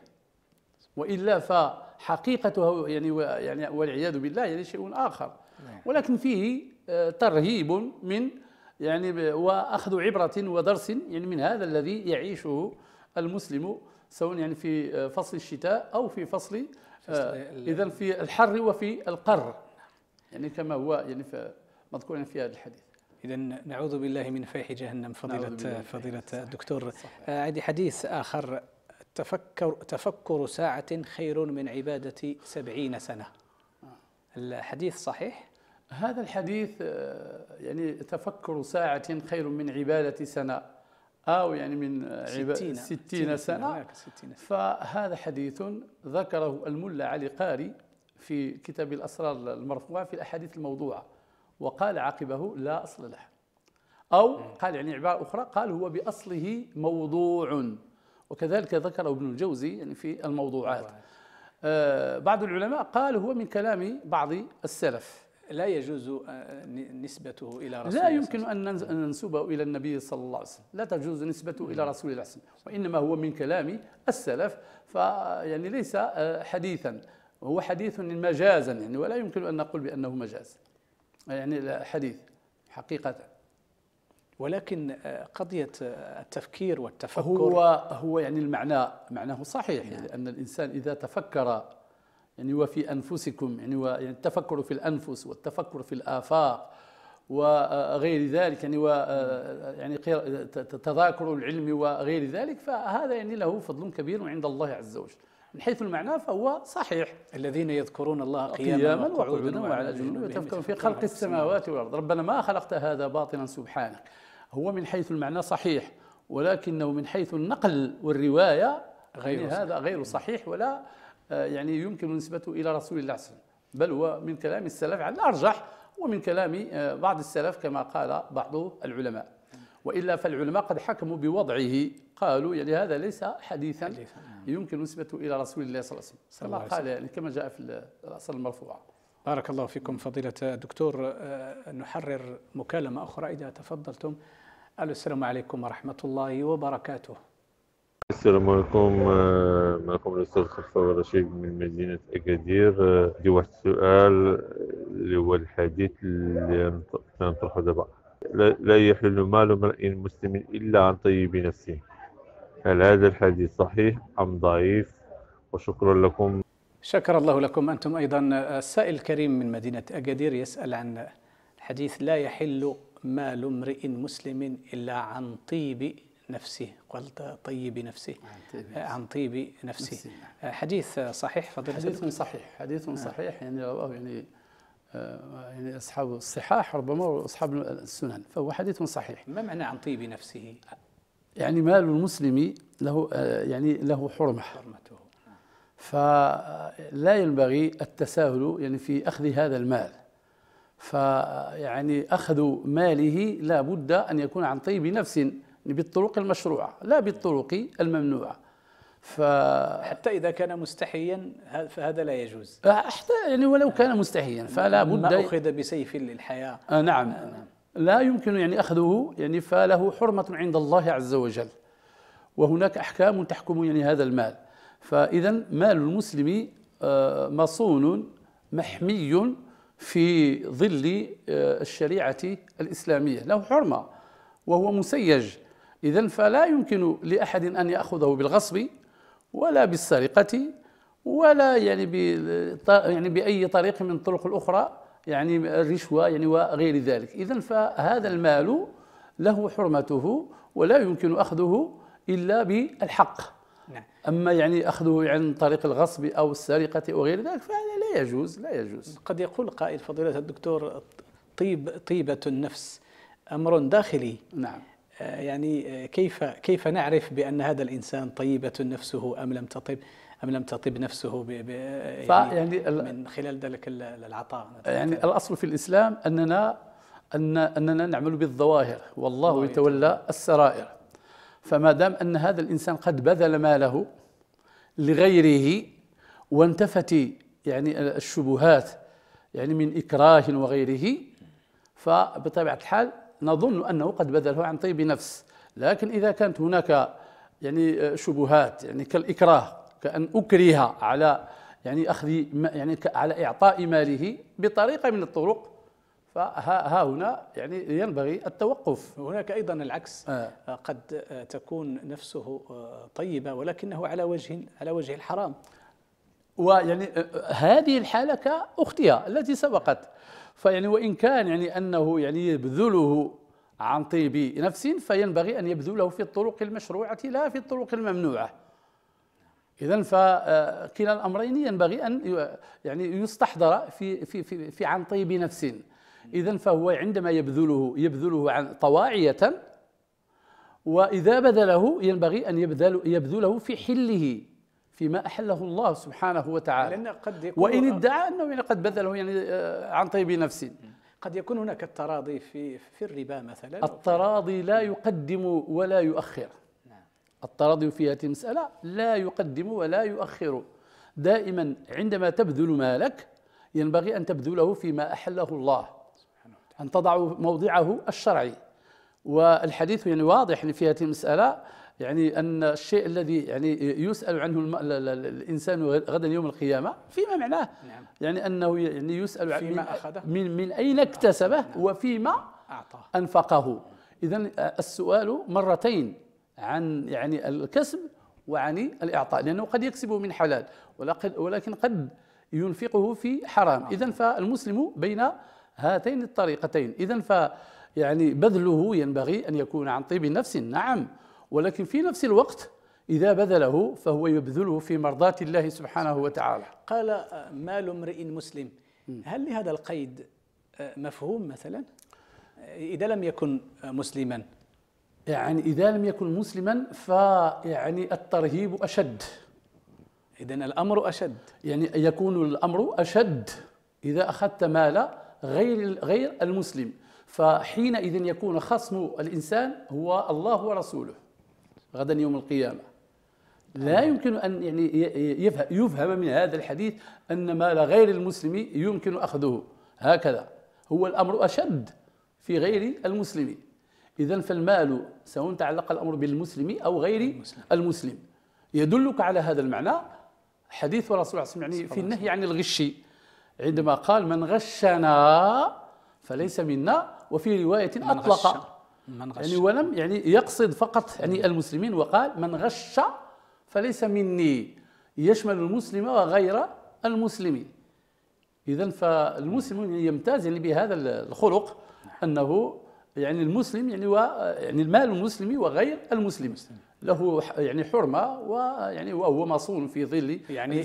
والا فحقيقته يعني يعني والعياذ بالله يعني شيء اخر نعم. ولكن فيه آه، ترهيب من يعني واخذ عبره ودرس يعني من هذا الذي يعيشه المسلم سواء يعني في فصل الشتاء او في فصل آه، اذا في الحر وفي القر يعني كما هو يعني مذكور في هذا الحديث إذا نعوذ بالله من فيح جهنم فضيلة فضيلة الدكتور آه، عندي حديث آخر تفكر تفكر ساعة خير من عبادة سبعين سنة آه. الحديث صحيح؟ هذا الحديث يعني تفكر ساعة خير من عبادة سنة أو يعني من ستين, ستين سنة, سنة فهذا حديث ذكره الملا علي قاري في كتاب الأسرار المرفوعة في الأحاديث الموضوعة وقال عقبه لا أصل له أو قال يعني عبارة أخرى قال هو بأصله موضوع وكذلك ذكره ابن الجوزي يعني في الموضوعات آه، بعض العلماء قال هو من كلام بعض السلف لا يجوز آه، نسبته إلى رسول لا يمكن أن ننسبه إلى النبي صلى الله عليه وسلم لا تجوز نسبته إلى رسول الله صلى الله عليه وسلم وإنما هو من كلام السلف فيعني ليس آه، حديثا هو حديث مجازا يعني ولا يمكن أن نقول بأنه مجاز يعني حديث حقيقة ولكن آه، قضية التفكير والتفكر هو هو يعني المعنى معناه صحيح يعني. نعم. أن الإنسان إذا تفكر يعني وفي أنفسكم يعني, والتفكر يعني التفكر في الأنفس والتفكر في الآفاق وغير ذلك يعني و آه، آه، يعني تذاكر العلم وغير ذلك فهذا يعني له فضل كبير عند الله عز وجل من حيث المعنى فهو صحيح الذين يذكرون الله قياما, وقعودا وعلى جنوب يعني يتفكرون في خلق السماوات والارض ربنا ما خلقت هذا باطلا سبحانك هو من حيث المعنى صحيح ولكنه من حيث النقل والروايه غير يعني هذا غير صحيح ولا آه، يعني يمكن نسبته إلى رسول الله صلى الله عليه وسلم بل هو من كلام السلف على الأرجح ومن كلام آه، بعض السلف كما قال بعض العلماء وإلا فالعلماء قد حكموا بوضعه قالوا يعني هذا ليس حديثا, نعم. يمكن نسبته إلى رسول الله صلى الله عليه وسلم كما قال يعني كما جاء في الأصل المرفوعة بارك الله فيكم فضيلة الدكتور آه، نحرر مكالمة أخرى إذا تفضلتم السلام عليكم ورحمة الله وبركاته السلام عليكم آه، معكم الاستاذ خفاوي رشيد من مدينه اكادير آه، عندي واحد السؤال آه، اللي هو الحديث اللي نطرحه دابا لا يحل مال امرئ مسلم الا عن طيب نفسه هل هذا الحديث صحيح ام ضعيف وشكرا لكم شكر الله لكم انتم ايضا السائل الكريم من مدينه اكادير يسال عن حديث لا يحل مال امرئ مسلم الا عن طيب نفسه قال طيب نفسه عن طيب نفسه طيب نعم. آه، حديث صحيح فضيلة حديث صحيح حديث آه. صحيح يعني رواه يعني آه، يعني اصحاب الصحاح ربما واصحاب السنن فهو حديث صحيح ما معنى عن طيب نفسه يعني مال المسلم له يعني له حرمه حرمته فلا ينبغي التساهل يعني في اخذ هذا المال فيعني اخذ ماله لا بد ان يكون عن طيب نفس بالطرق المشروعة لا بالطرق الممنوعة ف... حتى إذا كان مستحيا فهذا لا يجوز أه، حتى يعني ولو كان مستحيا فلا بد ما أخذ بسيف للحياة آه نعم, آه نعم لا يمكن يعني أخذه يعني فله حرمة عند الله عز وجل وهناك أحكام تحكم يعني هذا المال فإذا مال المسلم آه، مصون محمي في ظل آه، الشريعة الإسلامية له حرمة وهو مسيج إذا فلا يمكن لأحد أن يأخذه بالغصب ولا بالسرقة ولا يعني يعني بأي طريق من الطرق الأخرى يعني الرشوة يعني وغير ذلك إذا فهذا المال له حرمته ولا يمكن أخذه إلا بالحق نعم. أما يعني أخذه عن طريق الغصب أو السرقة أو غير ذلك فهذا لا يجوز لا يجوز قد يقول قائل فضيلة الدكتور طيب طيبة النفس أمر داخلي نعم آه، يعني آه، كيف كيف نعرف بان هذا الانسان طيبه نفسه ام لم تطب ام لم تطب نفسه ب يعني, يعني من خلال ذلك العطاء يعني الاصل في الاسلام اننا ان اننا نعمل بالظواهر والله يتولى السرائر فما دام ان هذا الانسان قد بذل ماله لغيره وانتفت يعني الشبهات يعني من اكراه وغيره فبطبيعه الحال نظن أنه قد بذله عن طيب نفس لكن إذا كانت هناك يعني آه، شبهات يعني كالإكراه كأن أكره على يعني أخذ يعني على إعطاء ماله بطريقة من الطرق فها هنا يعني ينبغي التوقف هناك أيضا العكس آه. آه، قد آه، تكون نفسه طيبة ولكنه على وجه على وجه الحرام ويعني هذه الحالة كأختها التي سبقت فيعني وإن كان يعني أنه يعني يبذله عن طيب نفس فينبغي أن يبذله في الطرق المشروعة لا في الطرق الممنوعة إذا فكلا آه، الأمرين ينبغي أن يعني يستحضر في في في, في عن طيب نفس إذا فهو عندما يبذله يبذله عن طواعية وإذا بذله ينبغي أن يبذل يبذله في حله فيما أحله الله سبحانه وتعالى لأن قد يكون وإن آه، ادعى أنه يعني قد بذله يعني آه، عن طيب نفس قد يكون هناك التراضي في في الربا مثلا التراضي لا نعم. يقدم ولا يؤخر نعم. التراضي في هذه المسألة لا يقدم ولا يؤخر دائما عندما تبذل مالك ينبغي أن تبذله فيما أحله الله أن تضع موضعه الشرعي والحديث يعني واضح يعني في هذه المسألة يعني أن الشيء الذي يعني يسأل عنه الم... الإنسان غدا يوم القيامة فيما معناه نعم. يعني أنه يعني يسأل فيما من... أخذه من, من أين اكتسبه نعم. وفيما أعطاه أنفقه إذا السؤال مرتين عن يعني الكسب وعن الإعطاء لأنه قد يكسبه من حلال ولكن قد ينفقه في حرام نعم. إذا فالمسلم بين هاتين الطريقتين إذا ف يعني بذله ينبغي أن يكون عن طيب نفس نعم ولكن في نفس الوقت إذا بذله فهو يبذله في مرضاة الله سبحانه وتعالى قال آه، مال امرئ مسلم هل لهذا القيد آه، مفهوم مثلا آه، إذا لم يكن مسلما يعني إذا لم يكن مسلما فيعني الترهيب أشد إذا الأمر أشد يعني يكون الأمر أشد إذا أخذت مال غير غير المسلم فحينئذ يكون خصم الإنسان هو الله ورسوله غدا يوم القيامة لا يمكن أن يعني يفهم من هذا الحديث أن مال غير المسلم يمكن أخذه هكذا هو الأمر أشد في غير المسلم إذا فالمال سواء تعلق الأمر بالمسلم أو غير المسلم, المسلم. يدلك على هذا المعنى حديث الرسول عليه الصلاة والسلام يعني في النهي عن الغش عندما قال من غشنا فليس منا وفي رواية أطلق من غش يعني ولم يعني يقصد فقط يعني المسلمين وقال من غش فليس مني يشمل المسلم وغير المسلمين اذا فالمسلم يعني يمتاز يعني بهذا الخلق انه يعني المسلم يعني يعني المال المسلم وغير المسلم له يعني حرمه ويعني وهو مصون في ظل يعني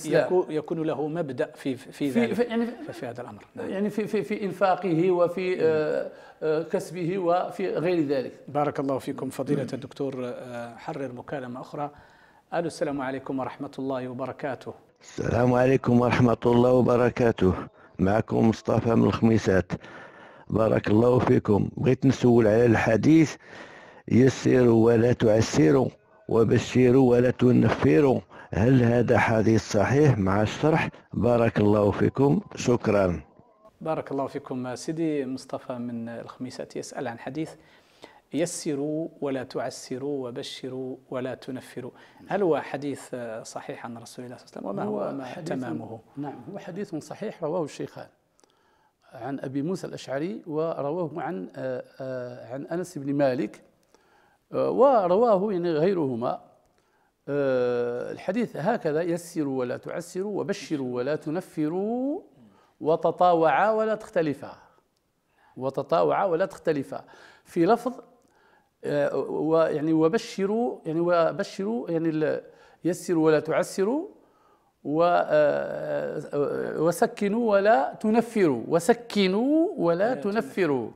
يكون له مبدا في في ذلك في يعني في هذا الامر نعم. يعني في في في انفاقه وفي آه، آه، كسبه وفي غير ذلك بارك الله فيكم فضيله الدكتور آه، حرر مكالمه اخرى الو السلام عليكم ورحمه الله وبركاته السلام عليكم ورحمه الله وبركاته معكم مصطفى من الخميسات بارك الله فيكم بغيت نسول على الحديث يسر ولا تعسروا وبشروا ولا تنفروا هل هذا حديث صحيح مع الشرح بارك الله فيكم شكرا بارك الله فيكم سيدي مصطفى من الخميسات يسأل عن حديث يسروا ولا تعسروا وبشروا ولا تنفروا هل هو حديث صحيح عن رسول الله صلى الله عليه وسلم وما هو, هو تمامه نعم هو حديث صحيح رواه الشيخان عن أبي موسى الأشعري ورواه عن آه، آه، عن أنس بن مالك ورواه يعني غيرهما آه، الحديث هكذا يسروا ولا تعسروا وبشروا ولا تنفروا وتطاوعا ولا تختلفا وتطاوعا ولا تختلفا في لفظ آه، ويعني وبشروا يعني وبشروا يعني يسروا ولا تعسروا آه، وسكنوا ولا تنفروا وسكنوا ولا تنفروا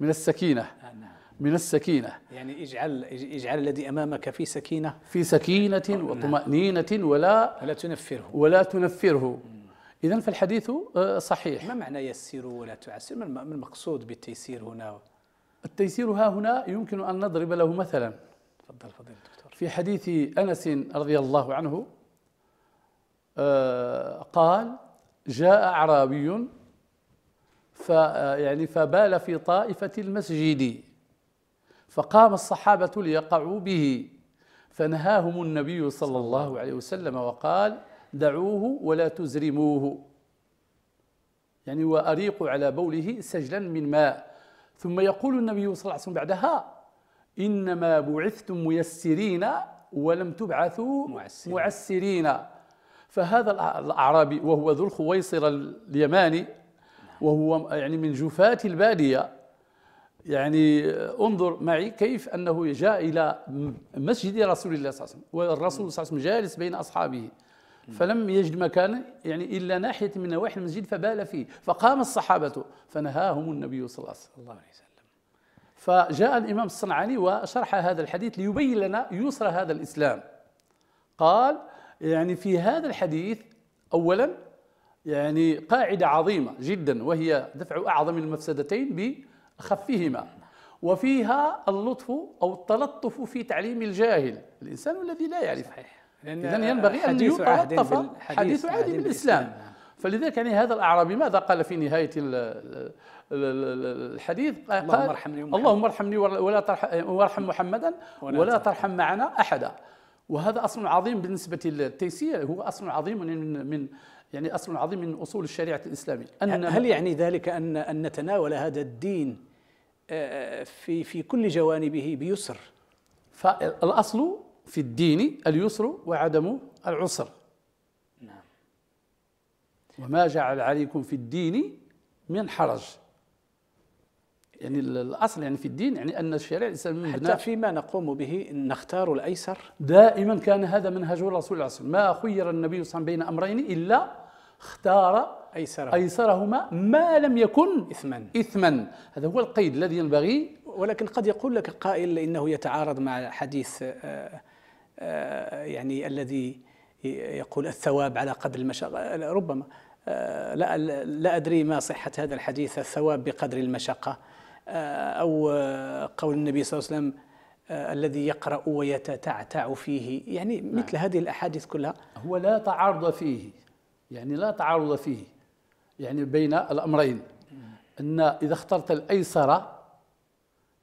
من السكينه نعم. من السكينة يعني اجعل اجعل الذي أمامك في سكينة في سكينة نعم. وطمأنينة ولا ولا تنفره ولا تنفره إذا فالحديث آه، صحيح ما معنى يسير ولا تعسر ما المقصود بالتيسير هنا التيسير ها هنا يمكن أن نضرب له مثلا تفضل فضيلة الدكتور في حديث أنس رضي الله عنه آه، قال جاء أعرابي ف يعني فبال في طائفة المسجد فقام الصحابة ليقعوا به فنهاهم النبي صلى الله عليه وسلم وقال دعوه ولا تزرموه يعني وأريق على بوله سجلا من ماء ثم يقول النبي صلى الله عليه وسلم بعدها إنما بعثتم ميسرين ولم تبعثوا معسرين, معسرين فهذا الأعرابي وهو ذو الخويصر اليماني وهو يعني من جفاة البادية يعني انظر معي كيف انه جاء الى مسجد رسول الله صلى الله عليه وسلم والرسول صلى الله عليه وسلم جالس بين اصحابه فلم يجد مكانا يعني الا ناحيه من نواحي المسجد فبال فيه فقام الصحابه فنهاهم النبي صلى الله عليه وسلم فجاء الامام الصنعاني وشرح هذا الحديث ليبين لنا يسر هذا الاسلام قال يعني في هذا الحديث اولا يعني قاعده عظيمه جدا وهي دفع اعظم المفسدتين ب أخفهما وفيها اللطف أو التلطف في تعليم الجاهل الإنسان الذي لا يعرف إذا ينبغي أن يتلطف حديث عهد بالإسلام فلذلك يعني هذا الأعرابي ماذا قال في نهاية الحديث قال اللهم ارحمني اللهم ارحمني ولا ترحم وارحم محمدا ولا ترحم معنا أحدا وهذا أصل عظيم بالنسبة للتيسير هو أصل عظيم من من يعني أصل عظيم من أصول الشريعة الإسلامية أن هل يعني ذلك أن أن نتناول هذا الدين آه، في في كل جوانبه بيسر فالأصل في الدين اليسر وعدم العسر نعم وما جعل عليكم في الدين من حرج يعني الاصل يعني في الدين يعني ان الشريعه الاسلاميه حتى فيما نقوم به نختار الايسر دائما كان هذا منهج رسول الله صلى الله عليه وسلم ما خير النبي صلى الله عليه وسلم بين امرين الا اختار أيسرهما, أيسرهما ما لم يكن إثما إثما هذا هو القيد الذي ينبغي ولكن قد يقول لك قائل إنه يتعارض مع حديث آه، آه، يعني الذي يقول الثواب على قدر المشقة ربما آه، لا لا أدري ما صحة هذا الحديث الثواب بقدر المشقة أو قول النبي صلى الله عليه وسلم الذي يقرأ ويتتعتع فيه يعني نعم. مثل هذه الأحاديث كلها هو لا تعارض فيه يعني لا تعارض فيه يعني بين الأمرين أن إذا اخترت الأيسر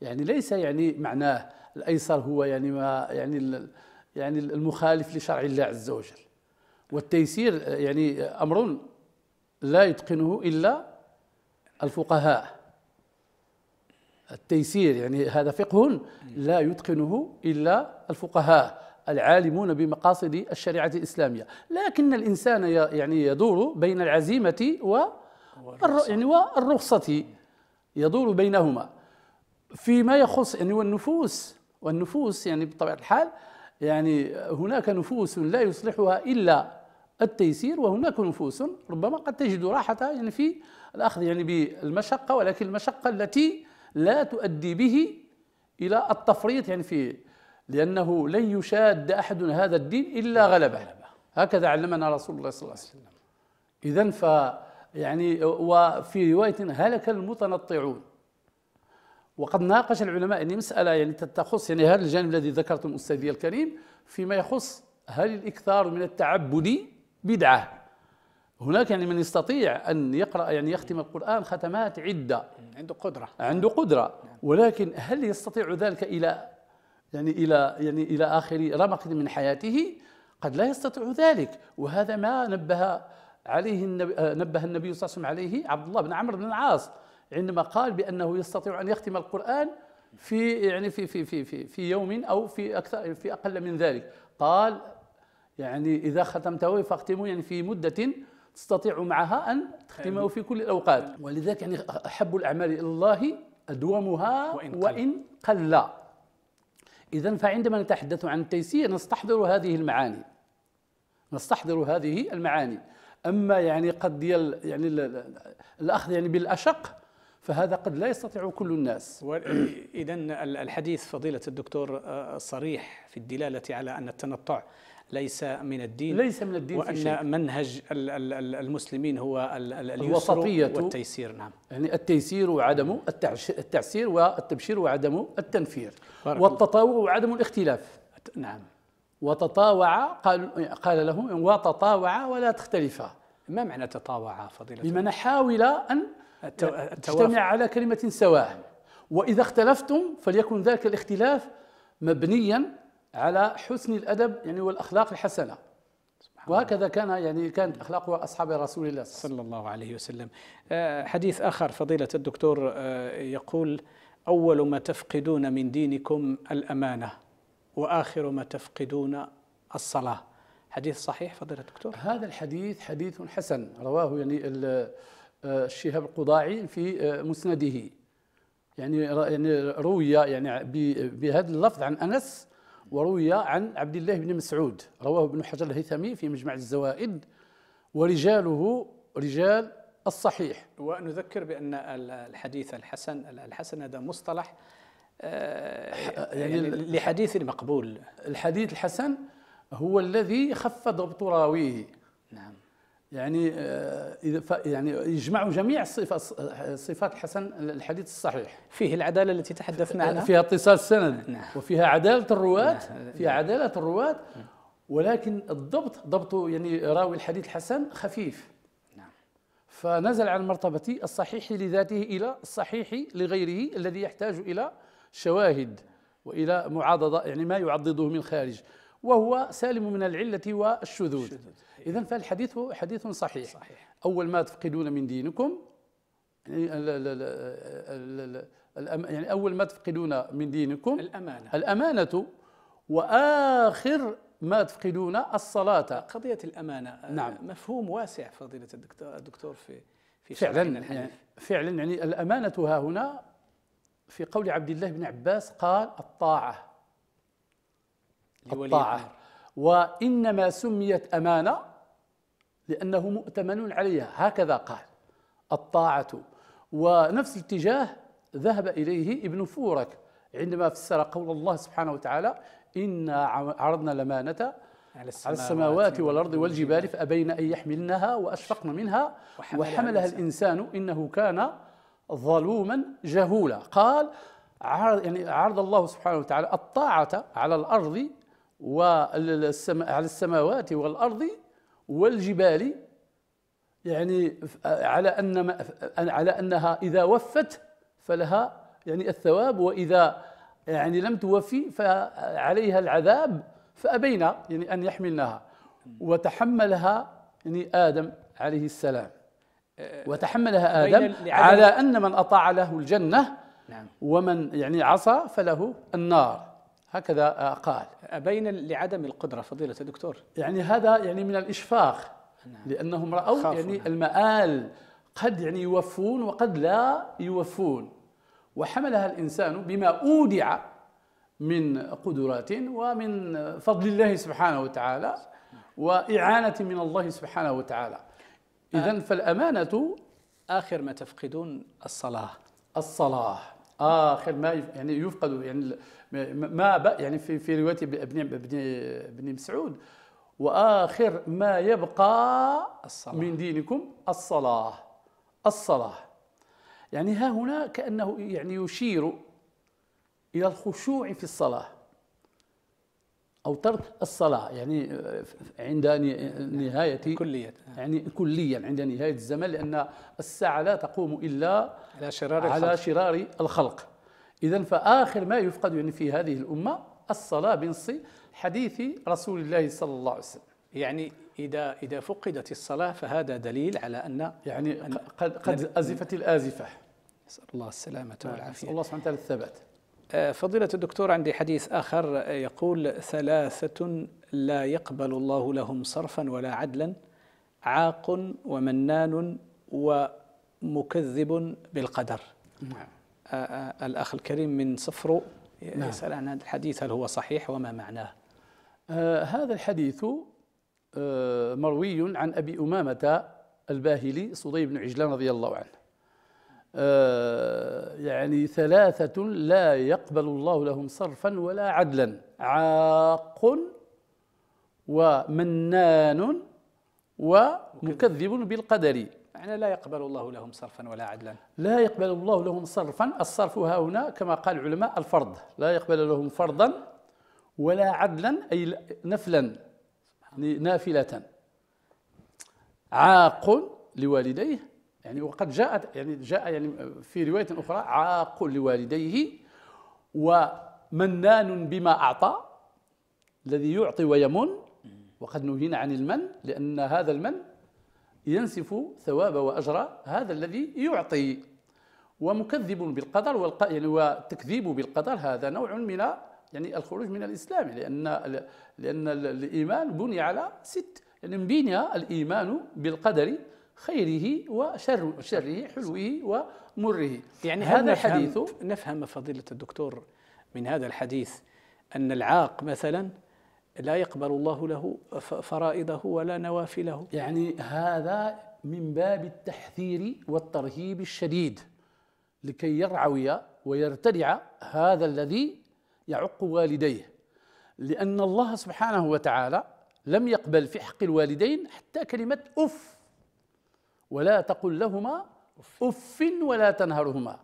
يعني ليس يعني معناه الأيسر هو يعني ما يعني يعني المخالف لشرع الله عز وجل والتيسير يعني أمر لا يتقنه إلا الفقهاء التيسير يعني هذا فقه لا يتقنه إلا الفقهاء العالمون بمقاصد الشريعة الإسلامية لكن الإنسان يعني يدور بين العزيمة والرخصة. يعني والرخصة يدور بينهما فيما يخص يعني والنفوس والنفوس يعني بطبيعة الحال يعني هناك نفوس لا يصلحها إلا التيسير وهناك نفوس ربما قد تجد راحتها يعني في الأخذ يعني بالمشقة ولكن المشقة التي لا تؤدي به إلى التفريط يعني في لأنه لن يشاد أحد هذا الدين إلا غلبه هكذا علمنا رسول الله صلى الله عليه وسلم إذا ف يعني وفي رواية هلك المتنطعون وقد ناقش العلماء أن مسألة يعني تخص يعني هذا الجانب الذي ذكرته أستاذي الكريم فيما يخص هل الإكثار من التعبد بدعة هناك يعني من يستطيع أن يقرأ يعني يختم القرآن ختمات عدة عنده قدرة عنده قدرة نعم. ولكن هل يستطيع ذلك إلى يعني إلى يعني إلى آخر رمق من حياته قد لا يستطيع ذلك وهذا ما نبه عليه النبي آه، نبه النبي صلى الله عليه وسلم عليه عبد الله بن عمرو بن العاص عندما قال بأنه يستطيع أن يختم القرآن في يعني في في في في, في يوم أو في أكثر في أقل من ذلك قال يعني إذا ختمته فاختموا يعني في مدة تستطيع معها أن تختمه في كل الأوقات ولذلك يعني أحب الأعمال إلى الله أدومها وإن قل, وإن قل. إذا فعندما نتحدث عن التيسير نستحضر هذه المعاني نستحضر هذه المعاني أما يعني قد يعني الأخذ يعني بالأشق فهذا قد لا يستطيع كل الناس إذا الحديث فضيلة الدكتور آه، صريح في الدلالة على أن التنطع ليس من الدين ليس من الدين وأن في شيء. منهج المسلمين هو اليسر والتيسير نعم يعني التيسير وعدم التعسير والتبشير وعدم التنفير والتطاوع وعدم الاختلاف نعم وتطاوع قال, قال له وتطاوع ولا تختلفا ما معنى تطاوع فضيلة بمعنى حاول أن تجتمع على كلمة سواء وإذا اختلفتم فليكن ذلك الاختلاف مبنيا على حسن الادب يعني والاخلاق الحسنه وهكذا كان يعني كانت اخلاق اصحاب رسول الله صلى الله عليه وسلم. آه، حديث اخر فضيله الدكتور آه، يقول اول ما تفقدون من دينكم الامانه واخر ما تفقدون الصلاه. حديث صحيح فضيله الدكتور؟ هذا الحديث حديث حسن رواه يعني آه، الشهاب القضاعي في مسنده. يعني يعني روي يعني بهذا اللفظ عن انس وروي عن عبد الله بن مسعود رواه ابن حجر الهيثمي في مجمع الزوائد ورجاله رجال الصحيح ونذكر بأن الحديث الحسن الحسن هذا مصطلح آه، يعني, يعني لحديث مقبول الحديث الحسن هو الذي خف ضبط راويه نعم يعني آه، يعني يجمع جميع صفات حسن الحديث الصحيح فيه العداله التي تحدثنا عنها فيها اتصال السند نعم. وفيها عداله الرواة نعم. فيها عداله الرواة نعم. ولكن الضبط ضبط يعني راوي الحديث الحسن خفيف نعم. فنزل عن مرتبة الصحيح لذاته إلى الصحيح لغيره الذي يحتاج إلى شواهد وإلى معاضدة يعني ما يعضده من خارج وهو سالم من العلة والشذوذ إيه. إذا فالحديث حديث صحيح, صحيح أول ما تفقدون من دينكم يعني, يعني أول ما تفقدون من دينكم الأمانة الأمانة وآخر ما تفقدون الصلاة قضية الأمانة آه، نعم مفهوم واسع فضيلة الدكتور الدكتور في في فعلا الحديث يعني فعلا يعني الأمانة ها هنا في قول عبد الله بن عباس قال الطاعة الطاعة وإنما سميت أمانة لأنه مؤتمن عليها هكذا قال الطاعة ونفس الاتجاه ذهب إليه ابن فورك عندما فسر قول الله سبحانه وتعالى إنا عرضنا الأمانة على السماوات, على السماوات والأرض والجبال فأبين أن يحملنها وأشفقن منها وحملها الإنسان إنه كان ظلوما جهولا قال عرض, يعني عرض الله سبحانه وتعالى الطاعة على الأرض على السماوات والأرض والجبال يعني على أن على أنها إذا وفت فلها يعني الثواب وإذا يعني لم توفي فعليها العذاب فأبينا يعني أن يحملنها وتحملها يعني آدم عليه السلام وتحملها آدم على أن من أطاع له الجنة نعم. ومن يعني عصى فله النار هكذا قال أبين لعدم القدرة فضيلة الدكتور يعني هذا يعني من الإشفاق نعم. لأنهم رأوا يعني نعم. المآل قد يعني يوفون وقد لا يوفون وحملها الإنسان بما أودع من قدرات ومن فضل الله سبحانه وتعالى وإعانة من الله سبحانه وتعالى إذا فالأمانة آخر ما تفقدون الصلاة الصلاة آخر ما يعني يفقد يعني ما يعني في في روايه ابن ابن ابن مسعود واخر ما يبقى الصلاة. من دينكم الصلاه الصلاه يعني ها هنا كانه يعني يشير الى الخشوع في الصلاه او ترك الصلاه يعني عند نهايه نعم، كليا يعني كليا عند نهايه الزمن لان الساعه لا تقوم الا على شرار الخلق, على شرار الخلق. إذا فآخر ما يفقد يعني في هذه الأمة الصلاة بنص حديث رسول الله صلى الله عليه وسلم يعني إذا إذا فقدت الصلاة فهذا دليل على أن يعني أن قد قد أزفت الآزفة نسأل الله السلامة نعم، والعافية نسأل الله سبحانه وتعالى الثبات آه، فضيلة الدكتور عندي حديث آخر آه، يقول ثلاثة لا يقبل الله لهم صرفا ولا عدلا عاق ومنان ومكذب بالقدر نعم آه، آه، الأخ الكريم من نعم. يسأل عن هذا الحديث هل هو صحيح وما معناه آه، هذا الحديث مروي عن أبي أمامة الباهلي صدي بن عجلان رضي الله عنه يعني ثلاثة لا يقبل الله لهم صرفا ولا عدلا عاق ومنان ومكذب بالقدر يعني لا يقبل الله لهم صرفا ولا عدلا لا يقبل الله لهم صرفا الصرف ها هنا كما قال العلماء الفرض لا يقبل لهم فرضا ولا عدلا أي نفلا يعني نافلة عاق لوالديه يعني وقد جاءت يعني جاء يعني في رواية أخرى عاق لوالديه ومنان بما أعطى الذي يعطي ويمن وقد نهينا عن المن لأن هذا المن ينسف ثواب وأجر هذا الذي يعطي ومكذب بالقدر والق... يعني والتكذيب بالقدر هذا نوع من يعني الخروج من الإسلام لأن لأن الإيمان بني على ست يعني بني الإيمان بالقدر خيره وشر شره حلوه ومره يعني هذا الحديث نفهم فضيلة الدكتور من هذا الحديث أن العاق مثلا لا يقبل الله له فرائضه ولا نوافله يعني هذا من باب التحذير والترهيب الشديد لكي يرعوي ويرتدع هذا الذي يعق والديه لأن الله سبحانه وتعالى لم يقبل في حق الوالدين حتى كلمة أف ولا تقل لهما أف ولا تنهرهما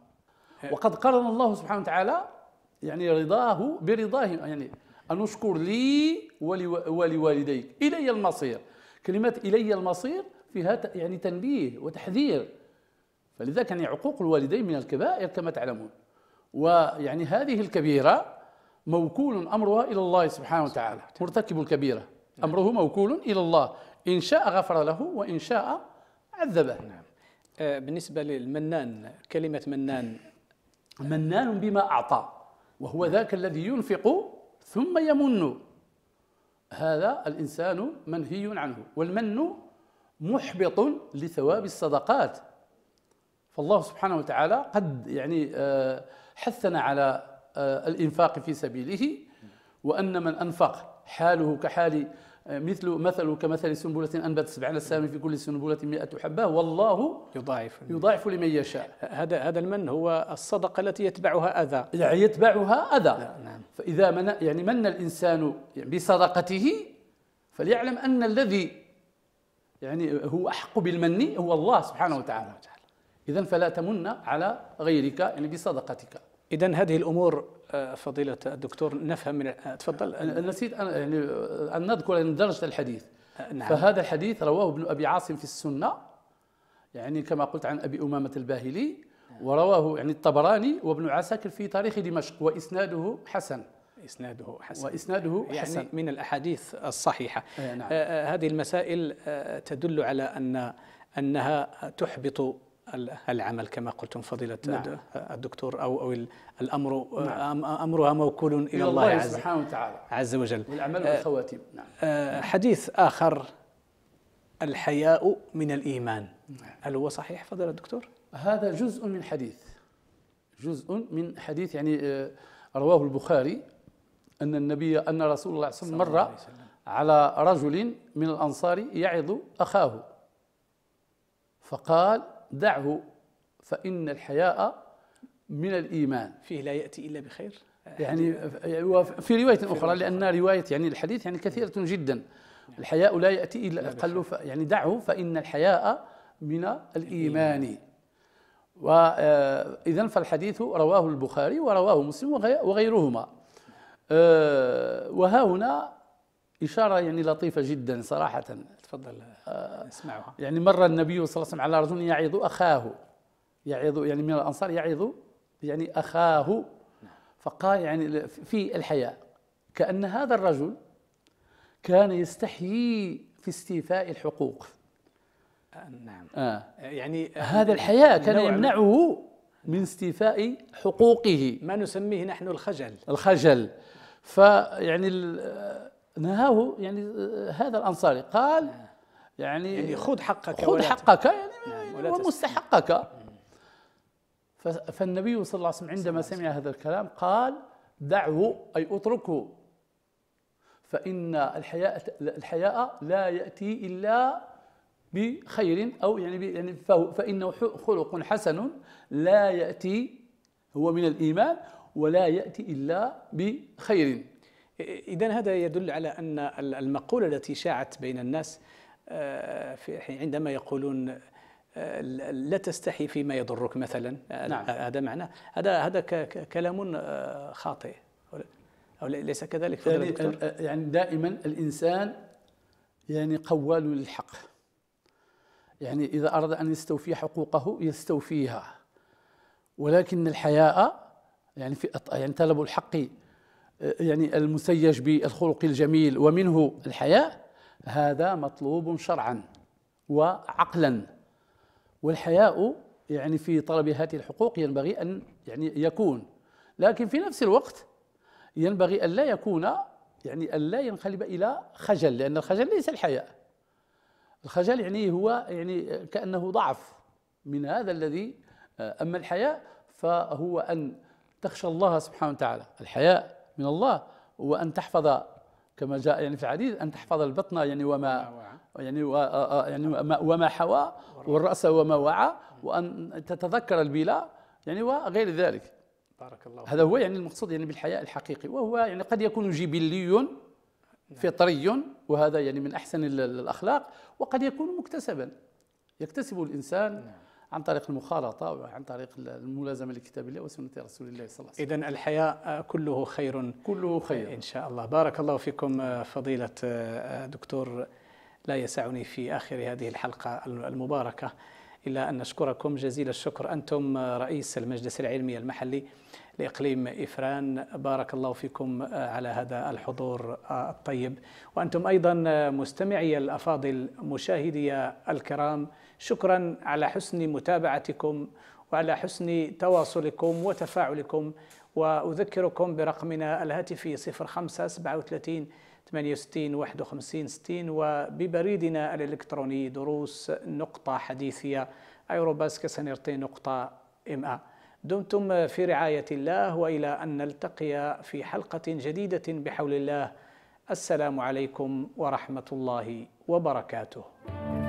وقد قرن الله سبحانه وتعالى يعني رضاه برضاه يعني أن أشكر لي ولوالديك إلي المصير كلمة إلي المصير فيها يعني تنبيه وتحذير فلذا كان يعني عقوق الوالدين من الكبائر كما تعلمون ويعني هذه الكبيرة موكول أمرها إلى الله سبحانه وتعالى مرتكب الكبيرة أمره موكول إلى الله إن شاء غفر له وإن شاء عذبه نعم. آه، بالنسبة للمنان كلمة منان منان بما أعطى وهو ذاك الذي ينفق ثم يمن هذا الإنسان منهي عنه والمن محبط لثواب الصدقات فالله سبحانه وتعالى قد يعني آه، حثنا على آه، الإنفاق في سبيله وأن من أنفق حاله كحال مثل مثل كمثل سنبلة أنبت سبعين سام في كل سنبلة مئة حبة والله يضاعف يضاعف لمن يشاء هذا هذا المن هو الصدقة التي يتبعها أذى يعني يتبعها أذى نعم فإذا من يعني من الإنسان يعني بصدقته فليعلم أن الذي يعني هو أحق بالمن هو الله سبحانه وتعالى إذا فلا تمن على غيرك يعني بصدقتك إذا هذه الأمور فضيلة الدكتور نفهم من تفضل نسيت أنا يعني أن نذكر درجة الحديث نعم. فهذا الحديث رواه ابن أبي عاصم في السنة يعني كما قلت عن أبي أمامة الباهلي نعم. ورواه يعني الطبراني وابن عساكر في تاريخ دمشق وإسناده حسن إسناده حسن وإسناده يعني حسن من الأحاديث الصحيحة نعم. آه، آه، هذه المسائل آه، تدل على أن أنها تحبط العمل كما قلتم فضيلة نعم. الدكتور أو أو الأمر نعم. أمرها موكول إلى, إلى الله, الله عز سبحانه وتعالى عز وجل والعمل آه، والخواتيم نعم. آه، حديث آخر الحياء من الإيمان نعم. هل هو صحيح فضيلة الدكتور؟ هذا جزء من حديث جزء من حديث يعني آه، رواه البخاري أن النبي أن رسول الله صلى الله عليه وسلم مر على رجل من الأنصار يعظ أخاه فقال دعه فإن الحياء من الإيمان فيه لا يأتي إلا بخير يعني في رواية أخرى لأن رواية يعني الحديث يعني كثيرة جدا الحياء لا يأتي إلا أقل يعني دعه فإن الحياء من الإيمان وإذا آه، فالحديث رواه البخاري ورواه مسلم وغيرهما آه، وها هنا إشارة يعني لطيفة جدا صراحة تفضل آه، اسمعها يعني مر النبي صلى الله عليه وسلم على رجل يعظ اخاه يعظ يعني من الانصار يعظ يعني اخاه فقال يعني في الحياء كان هذا الرجل كان يستحيي في استيفاء الحقوق نعم آه. يعني هذا الحياء كان يمنعه من استيفاء حقوقه ما نسميه نحن الخجل الخجل فيعني نهاه يعني آه، هذا الانصاري قال يعني يعني خذ حقك خذ حقك يعني نعم، ومستحقك يعني فالنبي صلى الله عليه وسلم عندما سمع هذا الكلام قال دعه اي اتركه فان الحياء الحياء لا ياتي الا بخير او يعني يعني فانه خلق حسن لا ياتي هو من الايمان ولا ياتي الا بخير إذا هذا يدل على أن المقولة التي شاعت بين الناس آه، عندما يقولون آه، لا تستحي فيما يضرك مثلا آه، نعم. هذا معناه هذا هذا كلام خاطئ أو ليس كذلك يعني, يعني دائما الإنسان يعني قوال للحق يعني إذا أراد أن يستوفي حقوقه يستوفيها ولكن الحياء يعني في يعني طلب الحق يعني المسيج بالخلق الجميل ومنه الحياء هذا مطلوب شرعا وعقلا والحياء يعني في طلب هذه الحقوق ينبغي ان يعني يكون لكن في نفس الوقت ينبغي ان لا يكون يعني ان لا ينقلب الى خجل لان الخجل ليس الحياء الخجل يعني هو يعني كانه ضعف من هذا الذي اما الحياء فهو ان تخشى الله سبحانه وتعالى الحياء من الله وأن تحفظ كما جاء يعني في الحديث أن تحفظ البطن يعني وما يعني آه، آه، يعني وما حوى والرأس وما وعى وأن تتذكر البلا يعني وغير ذلك بارك الله هذا هو يعني المقصود يعني بالحياء الحقيقي وهو يعني قد يكون جبلي نعم. فطري وهذا يعني من أحسن الأخلاق وقد يكون مكتسبا يكتسب الإنسان نعم. عن طريق المخالطة وعن طريق الملازمة لكتاب الله وسنة رسول الله صلى الله عليه وسلم إذا الحياء كله خير كله خير إن شاء الله بارك الله فيكم آه، فضيلة آه، دكتور لا يسعني في آخر هذه الحلقة المباركة إلا أن نشكركم جزيل الشكر أنتم آه، رئيس المجلس العلمي المحلي لإقليم إفران بارك الله فيكم على هذا الحضور الطيب وأنتم أيضا مستمعي الأفاضل مشاهدي الكرام شكرا على حسن متابعتكم وعلى حسن تواصلكم وتفاعلكم وأذكركم برقمنا الهاتفي 05 37 68 51 60 وببريدنا الإلكتروني دروس نقطة حديثية ايروباسك سنرتين نقطة ام أ دمتم في رعاية الله وإلى أن نلتقي في حلقة جديدة بحول الله السلام عليكم ورحمة الله وبركاته